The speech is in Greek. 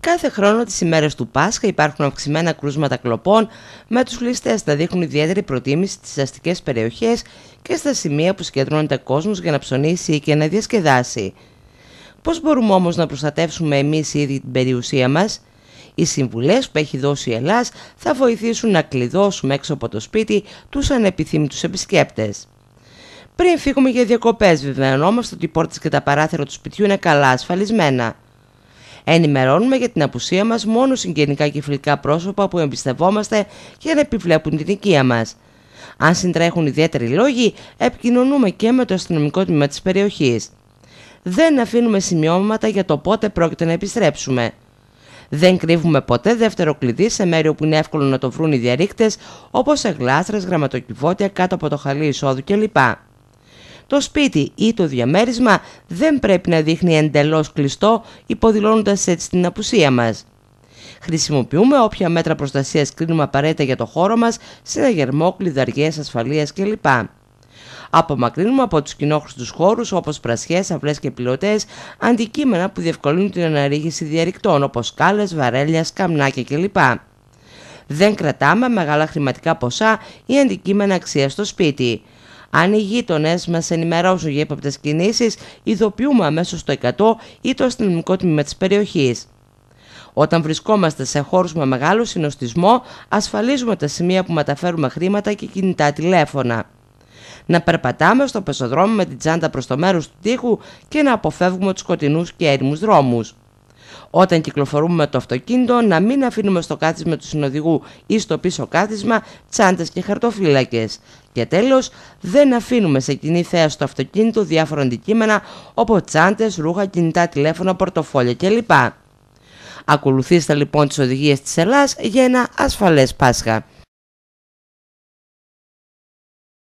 Κάθε χρόνο τις ημέρες του Πάσχα υπάρχουν αυξημένα κρούσματα κλοπών με τους ληστές να δείχνουν ιδιαίτερη προτίμηση στις αστικές περιοχές και στα σημεία που συγκεντρώνεται κόσμος για να ψωνίσει και να διασκεδάσει. Πώς μπορούμε όμως να προστατεύσουμε εμείς ήδη την περιουσία μας? Οι συμβουλές που έχει δώσει η Ελλάς θα βοηθήσουν να κλειδώσουμε έξω από το σπίτι τους ανεπιθύμητους επισκέπτες. Πριν φύγουμε για διακοπές βεβαιωνόμαστε ότι οι πόρτες και τα παράθυρα του σπιτιού είναι καλά ασφαλισμένα. Ενημερώνουμε για την απουσία μας μόνο συγγενικά και φιλικά πρόσωπα που εμπιστευόμαστε και να επιβλέπουν την οικία μας. Αν συντρέχουν ιδιαίτεροι λόγοι, επικοινωνούμε και με το αστυνομικό τμήμα της περιοχής. Δεν αφήνουμε σημειώματα για το πότε πρόκειται να επιστρέψουμε. Δεν κρύβουμε ποτέ δεύτερο κλειδί σε μέρη όπου είναι εύκολο να το βρουν οι όπως όπω γλάστρες, γραμματοκιβώτια, κάτω από το χαλί εισόδου κλπ. Το σπίτι ή το διαμέρισμα δεν πρέπει να δείχνει εντελώς κλειστό, υποδηλώνοντας έτσι την απουσία μας. Χρησιμοποιούμε όποια μέτρα προστασίας κρίνουμε απαραίτητα για το χώρο μας, συναγερμό, κλειδαριές, ασφαλείας κλπ. Απομακρύνουμε από τους κοινόχρηστους χώρους όπως πρασιές, αυλές και πιλωτές αντικείμενα που διευκολύνουν την αναρρίγηση διαρρικτών όπως σκάλες, βαρέλια, σκαμνάκια κλπ. Δεν κρατάμε μεγάλα χρηματικά ποσά ή αντικείμενα αξία στο σπίτι. Αν οι γείτονες μας ενημερώσουν για ύποπτες κινήσεις, ειδοποιούμε αμέσως το 100 ή το αστυνομικό τμήμα της περιοχής. Όταν βρισκόμαστε σε χώρους με μεγάλο συνοστισμό, ασφαλίζουμε τα σημεία που μεταφέρουμε χρήματα και κινητά τηλέφωνα. Να περπατάμε στο πεσοδρόμιο με την τσάντα προς το μέρος του τοίχου και να αποφεύγουμε τους σκοτεινούς και έρημους δρόμους. Όταν κυκλοφορούμε με το αυτοκίνητο, να μην αφήνουμε στο κάθισμα του συνοδηγού ή στο πίσω κάθισμα τσάντες και χαρτοφύλακες. Και τέλος, δεν αφήνουμε σε κοινή θέα στο αυτοκίνητο διάφορα αντικείμενα όπως τσάντες, ρούχα, κινητά τηλέφωνα, πορτοφόλια κλπ. Ακολουθήστε λοιπόν τις οδηγίες της Ελλάς για ένα ασφαλές Πάσχα.